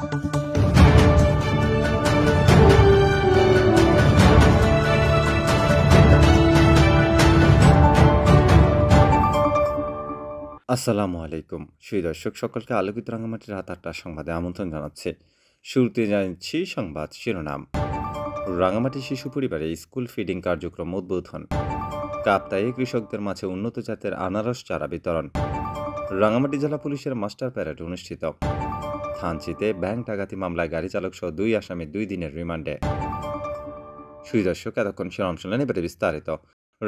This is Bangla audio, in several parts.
আসসালামু আলাইকুম সেই দর্শক সকলকে আলোকিত রাঙামাটির রাত আটটা সংবাদে আমন্ত্রণ জানাচ্ছে শুরুতে জানাচ্ছি সংবাদ শিরোনাম রাঙামাটি শিশু পরিবারে স্কুল ফিডিং কার্যক্রম উদ্বোধন কাপ্তায়ে কৃষকদের মাঝে উন্নত জাতের আনারস চারা বিতরণ রাঙামাটি জেলা পুলিশের মাস্টার প্যারেড অনুষ্ঠিত থানচিতে ব্যাংক ডাকাতি মামলায় গাড়ি চালক সহ দুই আসামি দুই দিনের রিমান্ডে সুদর্শক এতক্ষণ অংশ নেন এবারে বিস্তারিত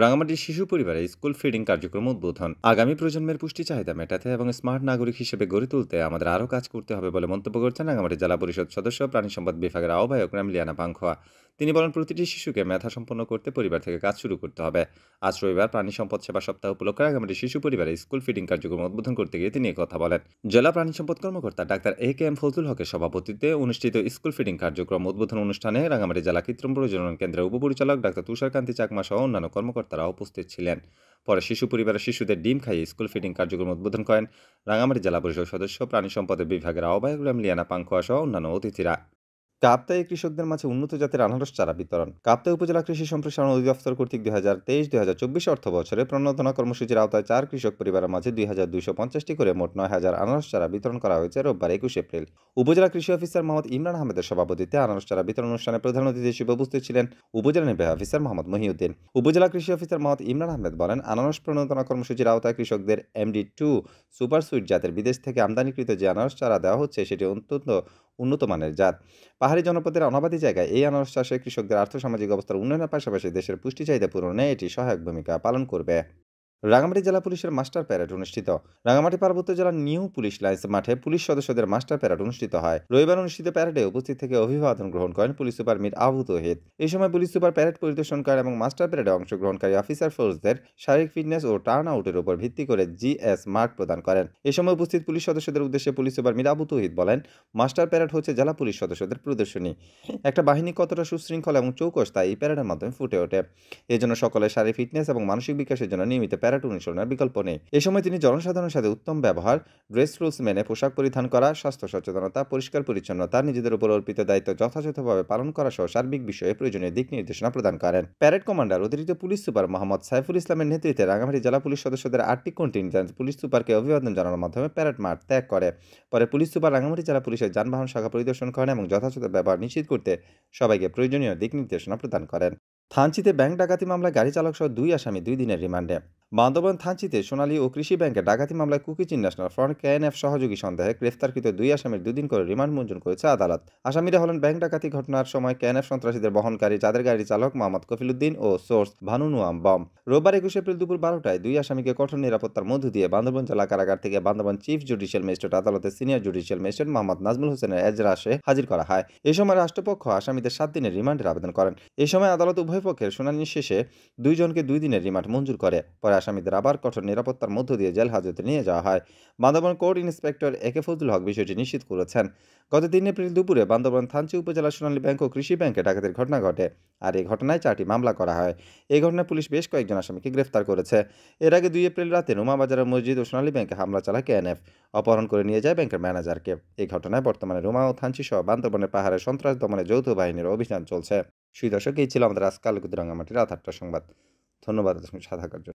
রাঙামাটির শিশু পরিবারে স্কুল ফিডিং কার্যক্রম উদ্বোধন আগামী প্রজন্মের পুষ্টি চাহিদা মেটাতে এবং স্মার্ট নাগরিক হিসেবে গড়ে তুলতে আমাদের আরও কাজ করতে হবে বলে মন্তব্য করছেন রাঙামাটি জেলা পরিষদ সদস্য প্রাণী সম্পদ বিভাগের আহ্বায়ক রামলিয়ানা পাংখোয়া তিনি বলেন প্রতিটি শিশুকে মেধা সম্পন্ন করতে পরিবার থেকে কাজ শুরু করতে হবে আজ রবিবার প্রাণী সম্পদ সেবা সপ্তাহ উপলক্ষে আগামী শিশু পরিবারে স্কুল ফিডিং কার্যক্রম উদ্বোধন করতে গিয়ে তিনি কথা বলেন জেলা প্রাণী সম্পদ কর্মকর্তা ডাক্তার এ কে এম ফজুল হকের সভাপতিত্বে অনুষ্ঠিত স্কুল ফিডিং কার্যক্রম উদ্বোধন অনুষ্ঠানে রাঙামাটি জেলা কৃত্রিম প্রজনন কেন্দ্রের উপপরিচালক ডাক্তার তুষারকান্তি চাকমা সহ অন্যান্য কর্মকর্তারা উপস্থিত ছিলেন পরে শিশু পরিবারের শিশুদের ডিম খাইয়ে স্কুল ফিডিং কার্যক্রম উদ্বোধন করেন রাঙামাটি জেলা পরিষদ সদস্য প্রাণী সম্পদের বিভাগের আহ্বায়ক লিয়ানা পাংখোয়া সহ অন্যান্য অতিথিরা কাপ্তায় কৃষকদের মাঝে উন্নত জাতের আনারস চারা বিতরণ কাপ্তায় উপজেলা কৃষি সম্প্রসারণ অধিদপ্তর কর্তৃক দুই হাজার তেইশ দুই হাজার চব্বিশ অর্থ বছরে প্রণোদনা কর্মসূচির আওতায় চার কৃষক পরিবারের মাঝে দুই হাজার দুইশো পঞ্চাশটি করে মোট নয় হাজার আনারস চারা বিতরণ করা হয়েছে রোববার একুশ এপ্রিল উপজেলা কৃষি অফিসার মোহাম্মদ ইমরান আহমেদের সভাপতিতে আনারস চারা বিতরণ অনুষ্ঠানে প্রধান অতিথি হিসেবে উপস্থিত ছিলেন উপজেলা নির্বাহী অফিসার মোহাম্মদ মহিউদ্দিন উপজেলা কৃষি অফিসার মোহাম্মদ ইমরান আহমেদ বলেন আনারস প্রণোদনা কর্মসূচির আওতায় কৃষকদের এমডি টু সুপার সুইট জাতের বিদেশ থেকে আমদানিকৃত যে আনারস চারা দেওয়া হচ্ছে সেটি অত্যন্ত উন্নত মানের জাত পাহাড়ি জনপদের অনাবাদী জায়গায় এই আনারস চাষে কৃষকদের আর্থসামাজিক অবস্থার উন্নয়নের পাশাপাশি দেশের পুষ্টি চাহিদা পূরণে এটি সহায়ক ভূমিকা পালন করবে রাঙামাটি জেলা পুলিশের মাস্টার প্যারেড অনুষ্ঠিত রাঙামাটি পার্বত্য জেলার নিউ পুলিশ লাইন্স মাঠে পুলিশ সদস্যদের মাস্টার প্যারেড অনুষ্ঠিত হয় রবিবার অনুষ্ঠিত প্যারেডে উপস্থিত থেকে অভিবাদন গ্রহণ করেন পুলিশ সুপার মিট আবু তহিদ এই সময় পুলিশ সুপার প্যারেড পরিদর্শন করেন এবং মাস্টার প্যারেডে অংশগ্রহণকারী অফিসার ফোর্সদের শারীরিক ফিটনেস ও টার্ন আউটের উপর ভিত্তি করে জিএস মার্ক প্রদান করেন এ সময় উপস্থিত পুলিশ সদস্যদের উদ্দেশ্যে পুলিশ সুপার মির আবু তহিদ বলেন মাস্টার প্যারেড হচ্ছে জেলা পুলিশ সদস্যদের প্রদর্শনী একটা বাহিনী কতটা সুশৃঙ্খল এবং চৌকস তা এই প্যারেডের মাধ্যমে ফুটে ওঠে এজন্য সকলের শারীরিক ফিটনেস এবং মানসিক বিকাশের জন্য নিয়মিত প্যারাট অনুসরণের বিকল্প নেই এ সময় তিনি জনসাধারণের সাথে উত্তম ব্যবহার ড্রেস রুলস মেনে পোশাক পরিধান করা স্বাস্থ্য সচেতনতা পরিষ্কার পরিচ্ছন্নতা নিজেদের উপর অর্পিত দায়িত্ব যথাযথভাবে পালন করা সহ সার্বিক বিষয়ে প্রয়োজনীয় দিক নির্দেশনা প্রদান করেন প্যারেড কমান্ডার অতিরিক্ত পুলিশ সুপার মোহাম্মদ সাইফুল ইসলামের নেতৃত্বে রাঙামাটি জেলা পুলিশ সদস্যদের আটটি কন্টিনজেন্ট পুলিশ সুপারকে অভিবাদন জানানোর মাধ্যমে প্যারেড মাঠ ত্যাগ করে পরে পুলিশ সুপার রাঙামাটি জেলা পুলিশের যানবাহন শাখা পরিদর্শন করেন এবং যথাযথ ব্যবহার নিশ্চিত করতে সবাইকে প্রয়োজনীয় দিক নির্দেশনা প্রদান করেন থানচিতে ব্যাংক ডাকাতি মামলায় গাড়ি চালকসহ দুই আসামি দুই দিনের রিমান্ডে বান্দরবান থানচিতে সোনালী ও কৃষি ব্যাংকে ডাকাতি মামলায় কুকিচিন ন্যাশনাল ফ্রন্ট কেএনএফ সহযোগী সন্দেহে গ্রেফতারকৃত দুই আসামির দুদিন করে রিমান্ড মঞ্জুর করেছে আদালত আসামিরা হলেন ব্যাংক ডাকাতি ঘটনার সময় কেএনএফ সন্ত্রাসীদের বহনকারী যাদের গাড়ি চালক মোহাম্মদ কফিলুদ্দিন ও সোর্স ভানুনুয়াম বম রোববার একুশে এপ্রিল দুপুর বারোটায় দুই আসামিকে কঠোর নিরাপত্তার মধ্য দিয়ে বান্দরবান জেলা কারাগার থেকে বান্দরবান চিফ জুডিশিয়াল ম্যাজিস্ট্রেট আদালতে senior judicial magistrate Mohammad Nazmul হোসেনের এজরাসে হাজির করা হয় এ সময় রাষ্ট্রপক্ষ আসামিদের সাত দিনের রিমান্ডের আবেদন করেন এ সময় আদালত উভয় পক্ষের শুনানি শেষে দুইজনকে দুই দিনের রিমান্ড মঞ্জুর করে পরে আসামিদের আবার কঠোর নিরাপত্তার মধ্য দিয়ে জেল হাজতে নিয়ে যাওয়া হয় বান্দরবান কোর্ট ইন্সপেক্টর একে ফজুল হক বিষয়টি নিশ্চিত করেছেন গত তিন এপ্রিল দুপুরে বান্দরবান থানচি উপজেলা সোনালী ব্যাংক ও কৃষি ব্যাংকে ডাকাতির ঘটনা ঘটে আর এই ঘটনায় চারটি মামলা করা হয় এই ঘটনায় পুলিশ বেশ কয়েকজন আসামিকে গ্রেফতার করেছে এর আগে দুই এপ্রিল রাতে রুমাবাজারের মসজিদ ও সোনালী ব্যাংকে হামলা চালায় কেএনএফ অপহরণ করে নিয়ে যায় ব্যাংকের ম্যানেজারকে এই ঘটনায় বর্তমানে রুমা ও থানচি সহ বান্দরবনের পাহাড়ে সন্ত্রাস দমনে যৌথ বাহিনীর অভিযান চলছে সেই দর্শক এই ছিল আমাদের আজকে আলোকিত রঙামাটির আধারটা সংবাদ ধন্যবাদ সাধাকার জন্য